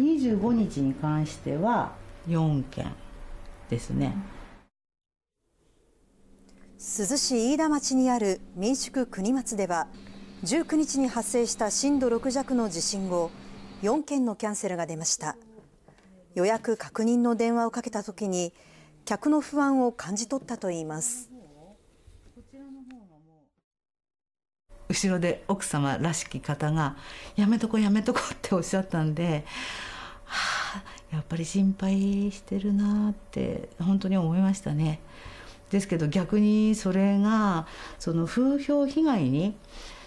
25日に関しては4件ですね。珠洲市飯田町にある民宿国松では19日に発生した震度6弱の地震後4件のキャンセルが出ました予約確認の電話をかけたときに客の不安を感じ取ったといいます後ろで奥様らしき方がやめとこやめとこっておっしゃったんでやっぱり心配してるなって本当に思いましたね。ですけど逆にそれがその風評被害に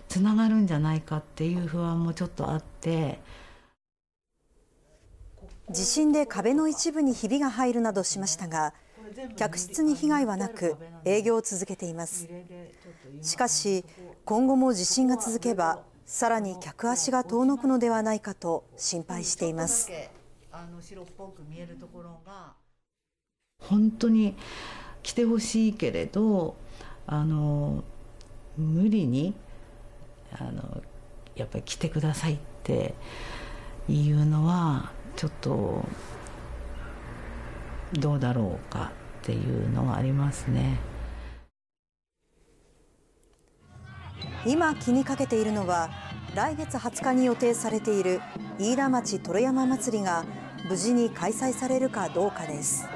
つながるんじゃないかっていう不安もちょっとあって地震で壁の一部にひびが入るなどしましたが客室に被害はなく営業を続けていますしかし今後も地震が続けばさらに客足が遠のくのではないかと心配しています。あの白っぽく見えるところが本当に来てほしいけれどあの無理にあのやっぱり来てくださいっていうのはちょっとどうだろうかっていうのはありますね。今気にかけているのは来月20日に予定されている飯田町とろ山祭りが無事に開催されるかどうかです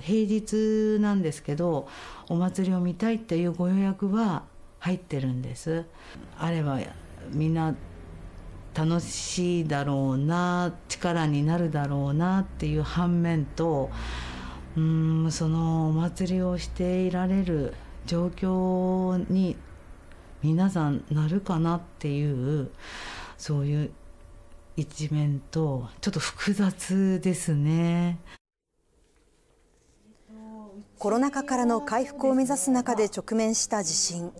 平日なんですけどお祭りを見たいっていうご予約は入ってるんですあればみんな楽しいだろうな力になるだろうなっていう反面とうんそのお祭りをしていられる状況に皆さんなるかなっていうそういう一面とちょっと複雑ですねコロナ禍からの回復を目指す中で直面した地震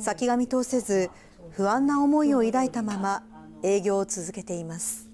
先が見通せず不安な思いを抱いたまま営業を続けています。